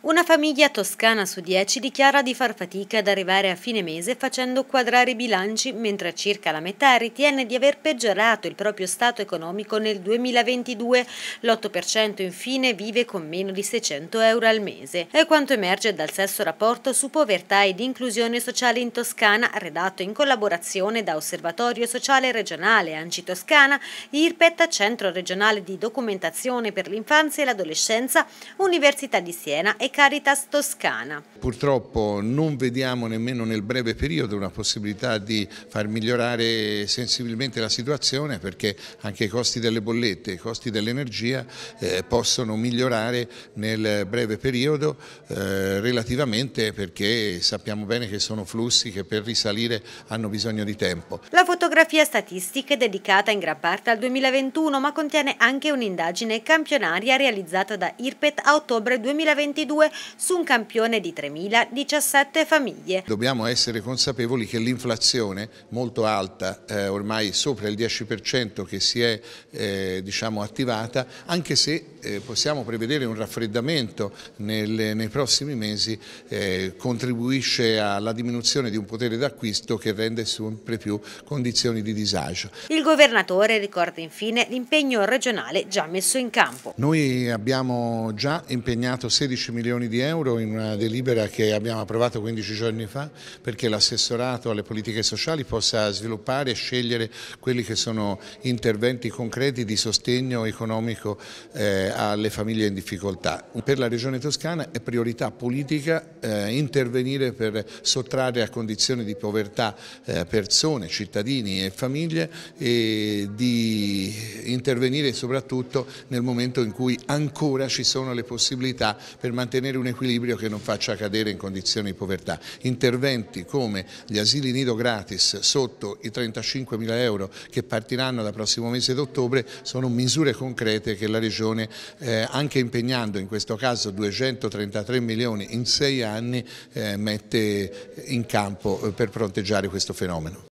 Una famiglia toscana su dieci dichiara di far fatica ad arrivare a fine mese facendo quadrare i bilanci, mentre circa la metà ritiene di aver peggiorato il proprio stato economico nel 2022. L'8% infine vive con meno di 600 euro al mese. È quanto emerge dal sesto rapporto su povertà ed inclusione sociale in Toscana, redatto in collaborazione da Osservatorio Sociale Regionale Anci Toscana, IRPET, Centro Regionale di Documentazione per l'Infanzia e l'Adolescenza, Università di Siena e Caritas Toscana. Purtroppo non vediamo nemmeno nel breve periodo una possibilità di far migliorare sensibilmente la situazione perché anche i costi delle bollette, i costi dell'energia eh, possono migliorare nel breve periodo eh, relativamente perché sappiamo bene che sono flussi che per risalire hanno bisogno di tempo. La fotografia statistica è dedicata in gran parte al 2021 ma contiene anche un'indagine campionaria realizzata da IRPET a ottobre 2022 2022 su un campione di 3.017 famiglie. Dobbiamo essere consapevoli che l'inflazione molto alta, eh, ormai sopra il 10% che si è eh, diciamo, attivata, anche se eh, possiamo prevedere un raffreddamento nel, nei prossimi mesi, eh, contribuisce alla diminuzione di un potere d'acquisto che rende sempre più condizioni di disagio. Il governatore ricorda infine l'impegno regionale già messo in campo. Noi abbiamo già impegnato 16 milioni milioni di euro in una delibera che abbiamo approvato 15 giorni fa perché l'assessorato alle politiche sociali possa sviluppare e scegliere quelli che sono interventi concreti di sostegno economico eh, alle famiglie in difficoltà. Per la Regione Toscana è priorità politica eh, intervenire per sottrarre a condizioni di povertà eh, persone, cittadini e famiglie e di intervenire soprattutto nel momento in cui ancora ci sono le possibilità per mantenere mantenere un equilibrio che non faccia cadere in condizioni di povertà. Interventi come gli asili nido gratis sotto i 35 mila euro che partiranno dal prossimo mese d'ottobre sono misure concrete che la Regione, eh, anche impegnando in questo caso 233 milioni in sei anni, eh, mette in campo eh, per fronteggiare questo fenomeno.